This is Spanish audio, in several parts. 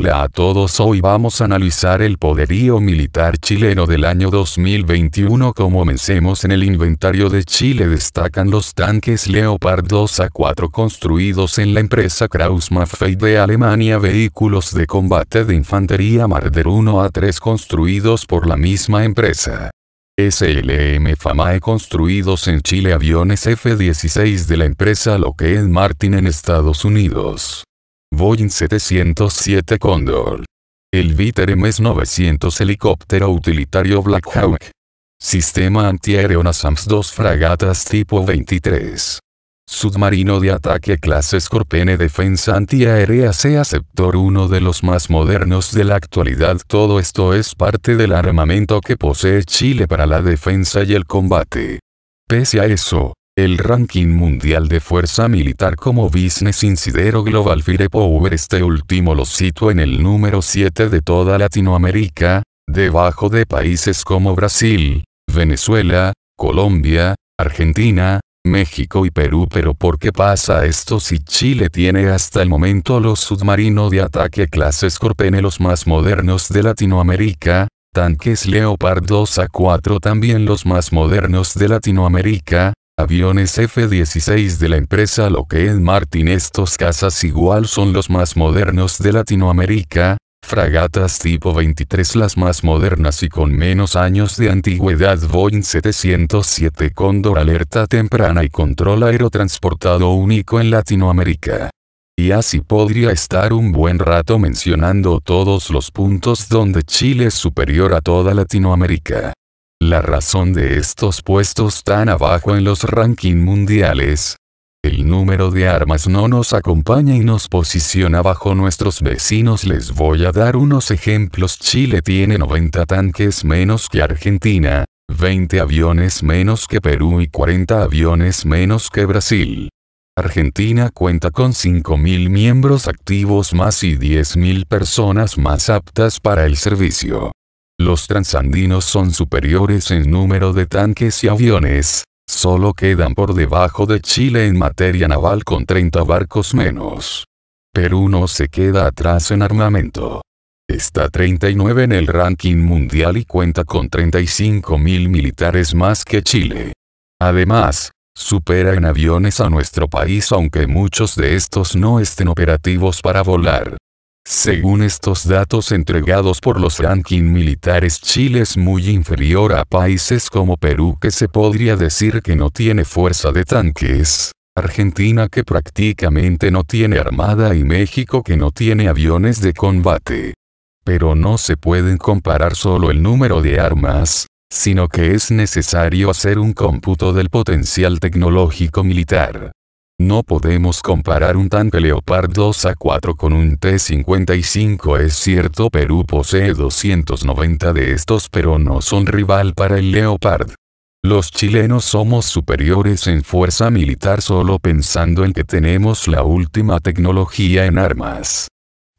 Hola a todos, hoy vamos a analizar el poderío militar chileno del año 2021. Como mencemos en el inventario de Chile destacan los tanques Leopard 2 a 4 construidos en la empresa Krauss-Maffei de Alemania, vehículos de combate de infantería Marder 1 a 3 construidos por la misma empresa. SLM Famae construidos en Chile aviones F-16 de la empresa Lockheed Martin en Estados Unidos. Boeing 707 Condor. El Viter MS-900 helicóptero utilitario Black Hawk. Sistema antiaéreo NASAMS 2 fragatas tipo 23. Submarino de ataque clase Scorpene defensa antiaérea sea sector uno de los más modernos de la actualidad. Todo esto es parte del armamento que posee Chile para la defensa y el combate. Pese a eso, el ranking mundial de fuerza militar como Business Insider Global Firepower este último lo sitúa en el número 7 de toda Latinoamérica, debajo de países como Brasil, Venezuela, Colombia, Argentina, México y Perú pero ¿por qué pasa esto si Chile tiene hasta el momento los submarinos de ataque clase Scorpene los más modernos de Latinoamérica, tanques Leopard 2 a 4 también los más modernos de Latinoamérica, aviones F-16 de la empresa Lockheed Martin. Estos casas igual son los más modernos de Latinoamérica, Fragatas tipo 23 las más modernas y con menos años de antigüedad Boeing 707 Cóndor alerta temprana y control aerotransportado único en Latinoamérica. Y así podría estar un buen rato mencionando todos los puntos donde Chile es superior a toda Latinoamérica. La razón de estos puestos tan abajo en los rankings mundiales. El número de armas no nos acompaña y nos posiciona bajo nuestros vecinos. Les voy a dar unos ejemplos. Chile tiene 90 tanques menos que Argentina, 20 aviones menos que Perú y 40 aviones menos que Brasil. Argentina cuenta con 5.000 miembros activos más y 10.000 personas más aptas para el servicio. Los transandinos son superiores en número de tanques y aviones. Solo quedan por debajo de Chile en materia naval con 30 barcos menos. Perú no se queda atrás en armamento. Está 39 en el ranking mundial y cuenta con mil militares más que Chile. Además, supera en aviones a nuestro país aunque muchos de estos no estén operativos para volar. Según estos datos entregados por los ranking militares, Chile es muy inferior a países como Perú que se podría decir que no tiene fuerza de tanques, Argentina que prácticamente no tiene armada y México que no tiene aviones de combate. Pero no se pueden comparar solo el número de armas, sino que es necesario hacer un cómputo del potencial tecnológico militar. No podemos comparar un tanque Leopard 2 a 4 con un T-55 es cierto Perú posee 290 de estos pero no son rival para el Leopard. Los chilenos somos superiores en fuerza militar solo pensando en que tenemos la última tecnología en armas.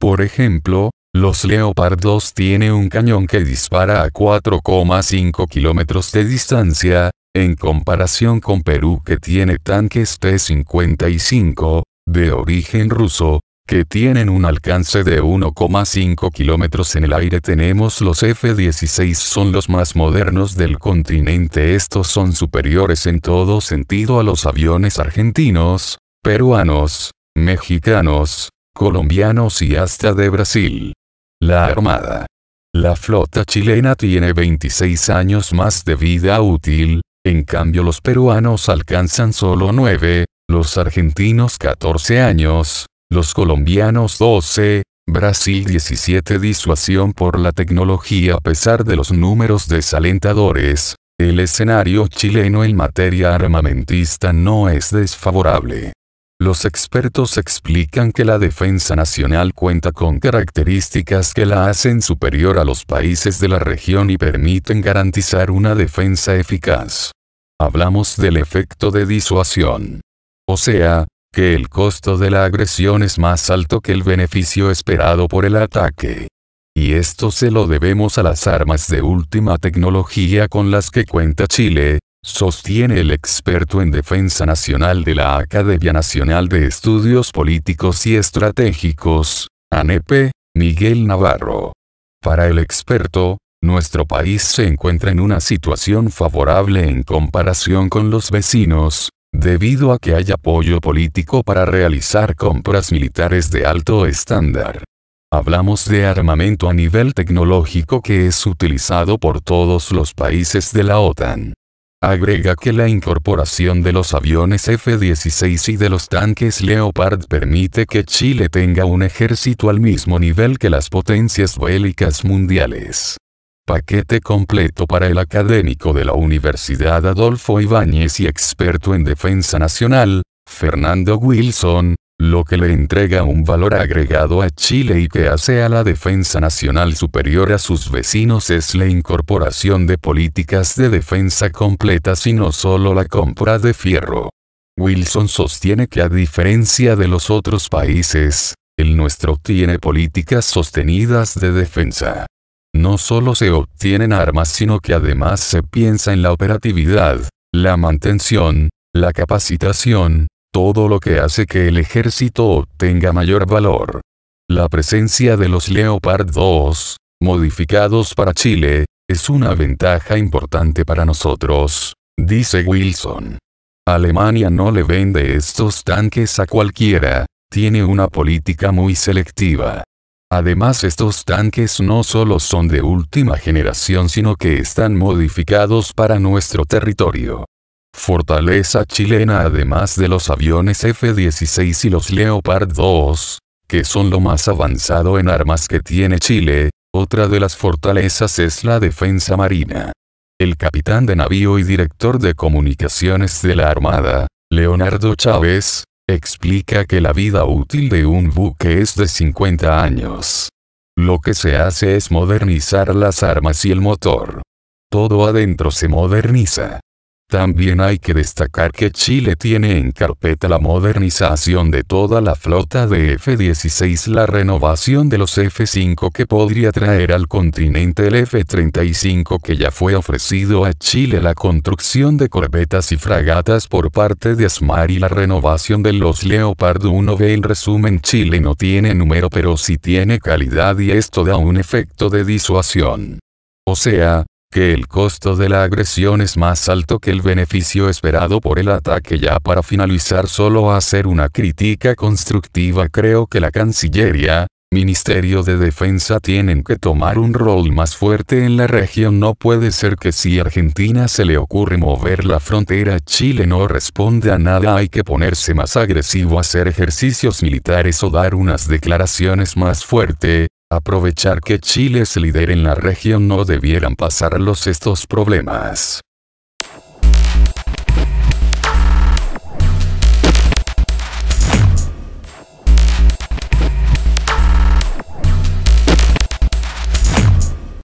Por ejemplo, los Leopard 2 tiene un cañón que dispara a 4,5 kilómetros de distancia, en comparación con Perú que tiene tanques T-55, de origen ruso, que tienen un alcance de 1,5 kilómetros en el aire tenemos los F-16 son los más modernos del continente estos son superiores en todo sentido a los aviones argentinos, peruanos, mexicanos, colombianos y hasta de Brasil. La Armada. La flota chilena tiene 26 años más de vida útil, en cambio los peruanos alcanzan solo 9, los argentinos 14 años, los colombianos 12, Brasil 17 disuasión por la tecnología a pesar de los números desalentadores. El escenario chileno en materia armamentista no es desfavorable. Los expertos explican que la defensa nacional cuenta con características que la hacen superior a los países de la región y permiten garantizar una defensa eficaz. Hablamos del efecto de disuasión. O sea, que el costo de la agresión es más alto que el beneficio esperado por el ataque. Y esto se lo debemos a las armas de última tecnología con las que cuenta Chile, sostiene el experto en defensa nacional de la Academia Nacional de Estudios Políticos y Estratégicos, ANEP, Miguel Navarro. Para el experto, nuestro país se encuentra en una situación favorable en comparación con los vecinos, debido a que hay apoyo político para realizar compras militares de alto estándar. Hablamos de armamento a nivel tecnológico que es utilizado por todos los países de la OTAN. Agrega que la incorporación de los aviones F-16 y de los tanques Leopard permite que Chile tenga un ejército al mismo nivel que las potencias bélicas mundiales. Paquete completo para el académico de la Universidad Adolfo Ibáñez y experto en defensa nacional, Fernando Wilson, lo que le entrega un valor agregado a Chile y que hace a la defensa nacional superior a sus vecinos es la incorporación de políticas de defensa completas y no solo la compra de fierro. Wilson sostiene que a diferencia de los otros países, el nuestro tiene políticas sostenidas de defensa. No solo se obtienen armas sino que además se piensa en la operatividad, la mantención, la capacitación, todo lo que hace que el ejército obtenga mayor valor. La presencia de los Leopard 2, modificados para Chile, es una ventaja importante para nosotros, dice Wilson. Alemania no le vende estos tanques a cualquiera, tiene una política muy selectiva. Además estos tanques no solo son de última generación sino que están modificados para nuestro territorio. Fortaleza chilena además de los aviones F-16 y los Leopard 2, que son lo más avanzado en armas que tiene Chile, otra de las fortalezas es la defensa marina. El capitán de navío y director de comunicaciones de la Armada, Leonardo Chávez, explica que la vida útil de un buque es de 50 años. Lo que se hace es modernizar las armas y el motor. Todo adentro se moderniza. También hay que destacar que Chile tiene en carpeta la modernización de toda la flota de F-16, la renovación de los F-5 que podría traer al continente el F-35 que ya fue ofrecido a Chile, la construcción de corbetas y fragatas por parte de Asmar y la renovación de los Leopard 1B. En resumen, Chile no tiene número pero sí tiene calidad y esto da un efecto de disuasión. O sea, que el costo de la agresión es más alto que el beneficio esperado por el ataque. Ya para finalizar solo hacer una crítica constructiva creo que la Cancillería, Ministerio de Defensa tienen que tomar un rol más fuerte en la región. No puede ser que si Argentina se le ocurre mover la frontera Chile no responde a nada. Hay que ponerse más agresivo, hacer ejercicios militares o dar unas declaraciones más fuertes aprovechar que Chile es líder en la región no debieran pasarlos estos problemas.